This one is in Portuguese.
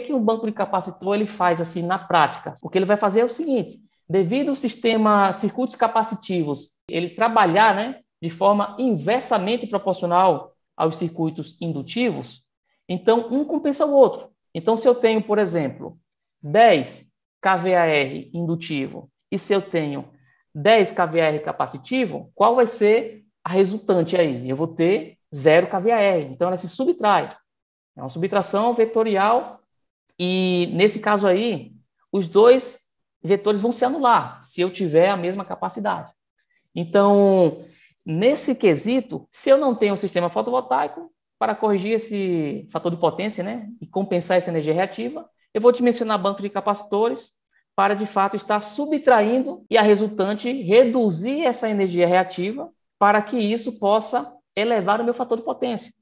que, que o banco de capacitor ele faz assim na prática? O que ele vai fazer é o seguinte: devido ao sistema circuitos capacitivos ele trabalhar né, de forma inversamente proporcional aos circuitos indutivos, então um compensa o outro. Então, se eu tenho, por exemplo, 10 KVAR indutivo e se eu tenho 10 KVAR capacitivo, qual vai ser a resultante aí? Eu vou ter zero KVAR. Então, ela se subtrai. É uma subtração vetorial e nesse caso aí, os dois vetores vão se anular se eu tiver a mesma capacidade. Então, nesse quesito, se eu não tenho um sistema fotovoltaico, para corrigir esse fator de potência né, e compensar essa energia reativa, eu vou dimensionar banco de capacitores para, de fato, estar subtraindo e a resultante reduzir essa energia reativa para que isso possa elevar o meu fator de potência.